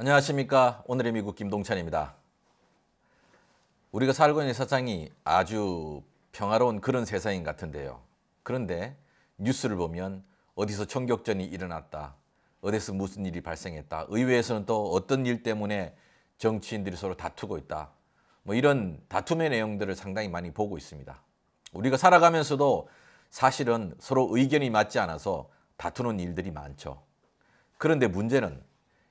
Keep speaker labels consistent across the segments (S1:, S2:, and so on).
S1: 안녕하십니까. 오늘의 미국 김동찬입니다. 우리가 살고 있는 세상이 아주 평화로운 그런 세상인 것 같은데요. 그런데 뉴스를 보면 어디서 총격전이 일어났다. 어디서 무슨 일이 발생했다. 의회에서는 또 어떤 일 때문에 정치인들이 서로 다투고 있다. 뭐 이런 다툼의 내용들을 상당히 많이 보고 있습니다. 우리가 살아가면서도 사실은 서로 의견이 맞지 않아서 다투는 일들이 많죠. 그런데 문제는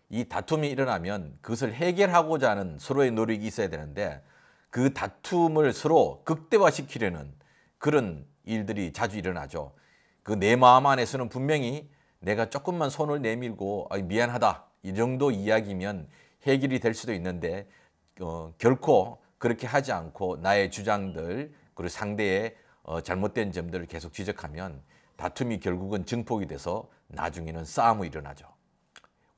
S1: 이 다툼이 일어나면 그것을 해결하고자 하는 서로의 노력이 있어야 되는데 그 다툼을 서로 극대화시키려는 그런 일들이 자주 일어나죠. 그 내 마음 안에서는 분명히 내가 조금만 손을 내밀고 아, 미안하다 이 정도 이야기면 해결이 될 수도 있는데 어, 결코 그렇게 하지 않고 나의 주장들 그리고 상대의 어, 잘못된 점들을 계속 지적하면 다툼이 결국은 증폭이 돼서 나중에는 싸움이 일어나죠.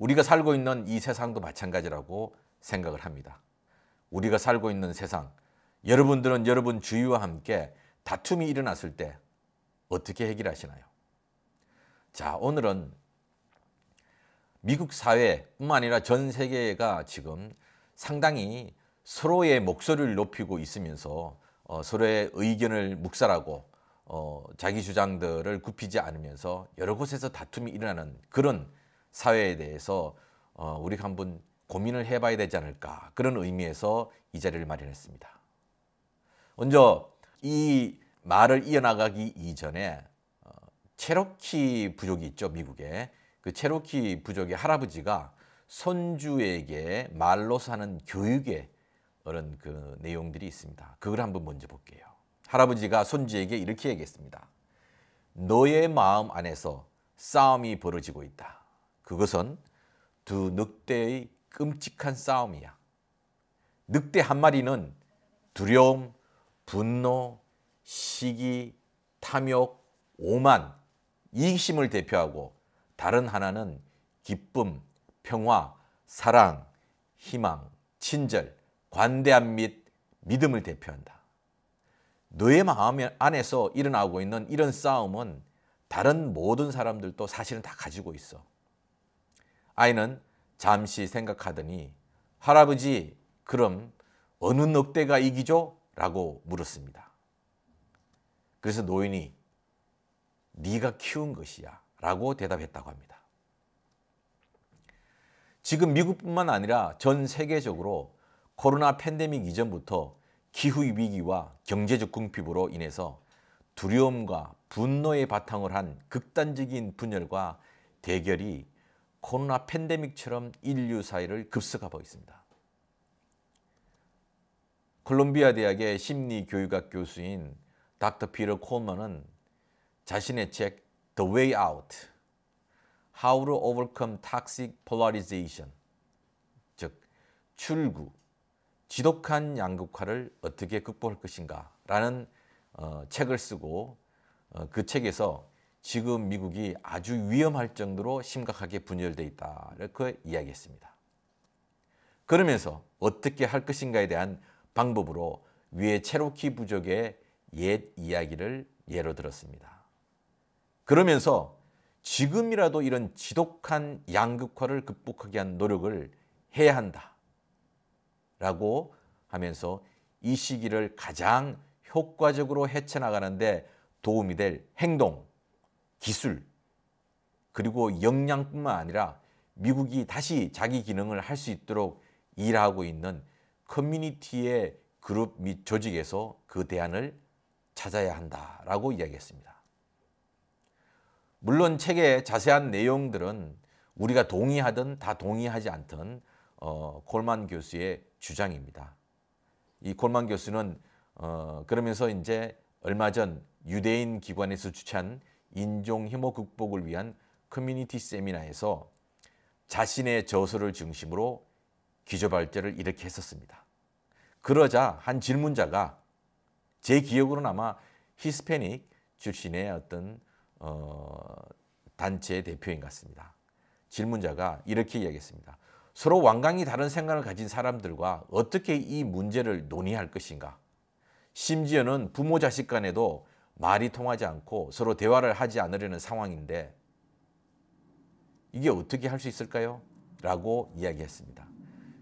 S1: 우리가 살고 있는 이 세상도 마찬가지라고 생각을 합니다. 우리가 살고 있는 세상, 여러분들은 여러분 주위와 함께 다툼이 일어났을 때 어떻게 해결하시나요? 자, 오늘은 미국 사회뿐만 아니라 전 세계가 지금 상당히 서로의 목소리를 높이고 있으면서 어, 서로의 의견을 묵살하고 어, 자기 주장들을 굽히지 않으면서 여러 곳에서 다툼이 일어나는 그런 사회에 대해서 어, 우리가 한번 고민을 해봐야 되지 않을까 그런 의미에서 이 자리를 마련했습니다. 먼저 이 말을 이어나가기 이전에 어, 체로키 부족이 있죠 미국에 그 체로키 부족의 할아버지가 손주에게 말로서 는 교육에 그런 그 내용들이 있습니다. 그걸 한번 먼저 볼게요. 할아버지가 손주에게 이렇게 얘기했습니다. 너의 마음 안에서 싸움이 벌어지고 있다. 그것은 두 늑대의 끔찍한 싸움이야. 늑대 한 마리는 두려움, 분노, 시기, 탐욕, 오만, 이기심을 대표하고 다른 하나는 기쁨, 평화, 사랑, 희망, 친절, 관대함 및 믿음을 대표한다. 너의 마음 안에서 일어나고 있는 이런 싸움은 다른 모든 사람들도 사실은 다 가지고 있어. 아이는 잠시 생각하더니 할아버지 그럼 어느 늑대가 이기죠? 라고 물었습니다. 그래서 노인이 네가 키운 것이야 라고 대답했다고 합니다. 지금 미국뿐만 아니라 전 세계적으로 코로나 팬데믹 이전부터 기후위기와 경제적 궁핍으로 인해서 두려움과 분노의 바탕을 한 극단적인 분열과 대결이 코로나 팬데믹처럼 인류 사회를 급속하고 있습니다. 콜롬비아 대학의 심리교육학 교수인 닥터 피터 콜먼은 자신의 책 The Way Out, How to Overcome Toxic Polarization, 즉 출구, 지독한 양극화를 어떻게 극복할 것인가 라는 어, 책을 쓰고 어, 그 책에서 지금 미국이 아주 위험할 정도로 심각하게 분열돼 있다 이렇게 이야기했습니다. 그러면서 어떻게 할 것인가에 대한 방법으로 위의 체로키 부족의 옛 이야기를 예로 들었습니다. 그러면서 지금이라도 이런 지독한 양극화를 극복하기 위한 노력을 해야 한다 라고 하면서 이 시기를 가장 효과적으로 헤쳐나가는데 도움이 될 행동 기술 그리고 역량뿐만 아니라 미국이 다시 자기 기능을 할 수 있도록 일하고 있는 커뮤니티의 그룹 및 조직에서 그 대안을 찾아야 한다라고 이야기했습니다. 물론 책의 자세한 내용들은 우리가 동의하든 다 동의하지 않든 어, 골만 교수의 주장입니다. 이 골만 교수는 어, 그러면서 이제 얼마 전 유대인 기관에서 주최한 인종 혐오 극복을 위한 커뮤니티 세미나에서 자신의 저서를 중심으로 기조발전을 일으켜 했었습니다. 그러자 한 질문자가 제 기억으로는 아마 히스패닉 출신의 어떤 어, 단체의 대표인 것 같습니다. 질문자가 이렇게 이야기했습니다. 서로 완강히 다른 생각을 가진 사람들과 어떻게 이 문제를 논의할 것인가? 심지어는 부모 자식 간에도 말이 통하지 않고 서로 대화를 하지 않으려는 상황인데 이게 어떻게 할 수 있을까요? 라고 이야기했습니다.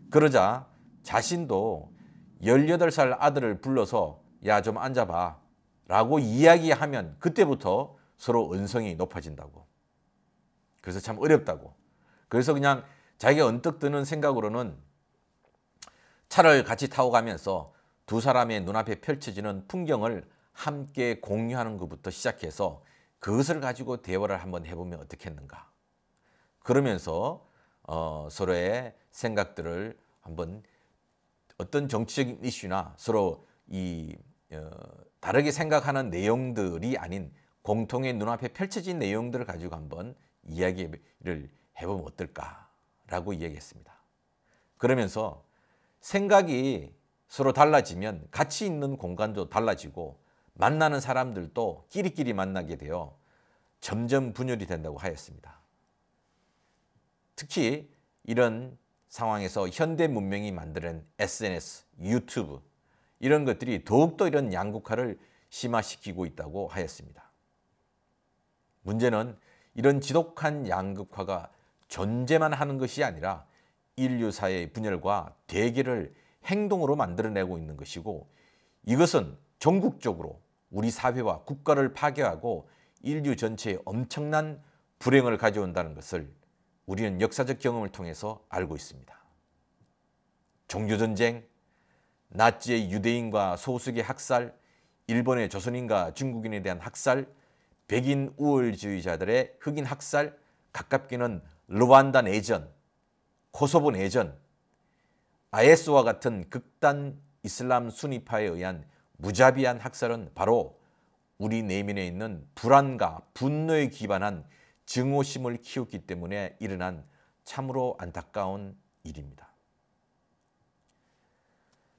S1: 그러자 자신도 18살 아들을 불러서 야 좀 앉아봐 라고 이야기하면 그때부터 서로 언성이 높아진다고. 그래서 참 어렵다고. 그래서 그냥 자기가 언뜻 드는 생각으로는 차를 같이 타고 가면서 두 사람의 눈앞에 펼쳐지는 풍경을 함께 공유하는 것부터 시작해서 그것을 가지고 대화를 한번 해보면 어떻겠는가. 그러면서 어, 서로의 생각들을 한번 어떤 정치적인 이슈나 서로 이 어, 다르게 생각하는 내용들이 아닌 공통의 눈앞에 펼쳐진 내용들을 가지고 한번 이야기를 해보면 어떨까라고 이야기했습니다. 그러면서 생각이 서로 달라지면 가치 있는 공간도 달라지고 만나는 사람들도 끼리끼리 만나게 되어 점점 분열이 된다고 하였습니다. 특히 이런 상황에서 현대 문명이 만드는 SNS, 유튜브 이런 것들이 더욱더 이런 양극화를 심화시키고 있다고 하였습니다. 문제는 이런 지독한 양극화가 존재만 하는 것이 아니라 인류 사회의 분열과 대결을 행동으로 만들어내고 있는 것이고 이것은 전국적으로 우리 사회와 국가를 파괴하고 인류 전체에 엄청난 불행을 가져온다는 것을 우리는 역사적 경험을 통해서 알고 있습니다. 종교전쟁, 나치의 유대인과 소수계 학살, 일본의 조선인과 중국인에 대한 학살, 백인 우월주의자들의 흑인 학살, 가깝게는 르완다 내전, 코소보 내전, IS와 같은 극단 이슬람 순위파에 의한 무자비한 학살은 바로 우리 내면에 있는 불안과 분노에 기반한 증오심을 키웠기 때문에 일어난 참으로 안타까운 일입니다.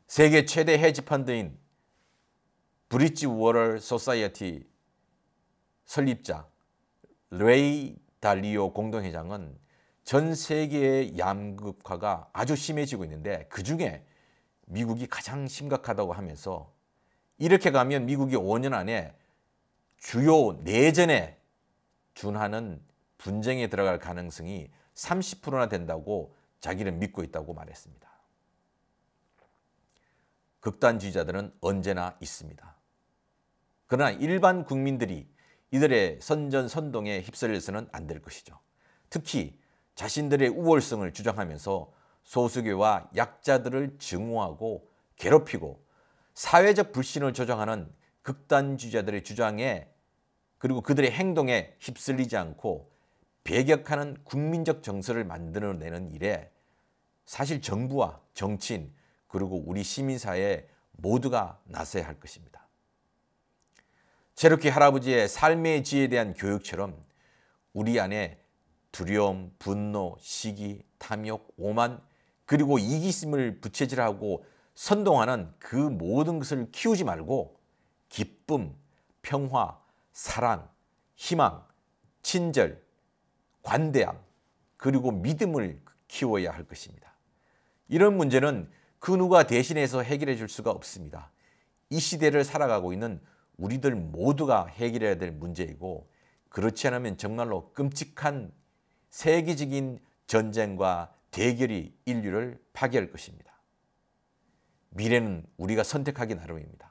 S1: 세계 최대 해지 펀드인 브릿지 워럴 소사이어티 설립자 레이 달리오 공동회장은 전 세계의 양극화가 아주 심해지고 있는데 그 중에 미국이 가장 심각하다고 하면서 이렇게 가면 미국이 5년 안에 주요 내전에 준하는 분쟁에 들어갈 가능성이 30%나 된다고 자기는 믿고 있다고 말했습니다. 극단주의자들은 언제나 있습니다. 그러나 일반 국민들이 이들의 선전선동에 휩쓸려서는 안 될 것이죠. 특히 자신들의 우월성을 주장하면서 소수교와 약자들을 증오하고 괴롭히고 사회적 불신을 조장하는 극단주의자들의 주장에 그리고 그들의 행동에 휩쓸리지 않고 배격하는 국민적 정서를 만들어내는 일에 사실 정부와 정치인 그리고 우리 시민사회 모두가 나서야 할 것입니다. 체르키 할아버지의 삶의 지에 대한 교육처럼 우리 안에 두려움, 분노, 시기, 탐욕, 오만 그리고 이기심을 부채질하고 선동하는 그 모든 것을 키우지 말고 기쁨, 평화, 사랑, 희망, 친절, 관대함, 그리고 믿음을 키워야 할 것입니다. 이런 문제는 그 누가 대신해서 해결해 줄 수가 없습니다. 이 시대를 살아가고 있는 우리들 모두가 해결해야 될 문제이고 그렇지 않으면 정말로 끔찍한 세계적인 전쟁과 대결이 인류를 파괴할 것입니다. 미래는 우리가 선택하기 나름입니다.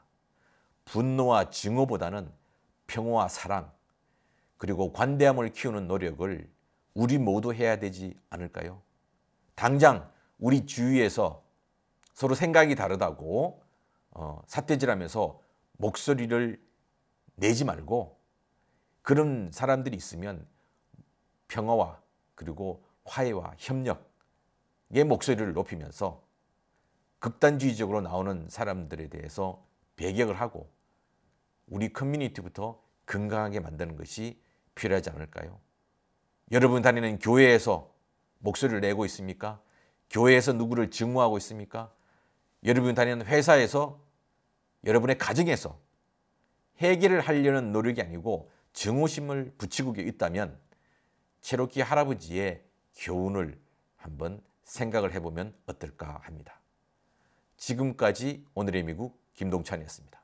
S1: 분노와 증오보다는 평화와 사랑 그리고 관대함을 키우는 노력을 우리 모두 해야 되지 않을까요? 당장 우리 주위에서 서로 생각이 다르다고 어, 사태질하면서 목소리를 내지 말고 그런 사람들이 있으면 평화와 그리고 화해와 협력의 목소리를 높이면서 극단주의적으로 나오는 사람들에 대해서 배격을 하고 우리 커뮤니티부터 건강하게 만드는 것이 필요하지 않을까요? 여러분 다니는 교회에서 목소리를 내고 있습니까? 교회에서 누구를 증오하고 있습니까? 여러분 다니는 회사에서 여러분의 가정에서 해결을 하려는 노력이 아니고 증오심을 붙이고 있다면 체로키 할아버지의 교훈을 한번 생각을 해보면 어떨까 합니다. 지금까지 오늘의 미국 김동찬이었습니다.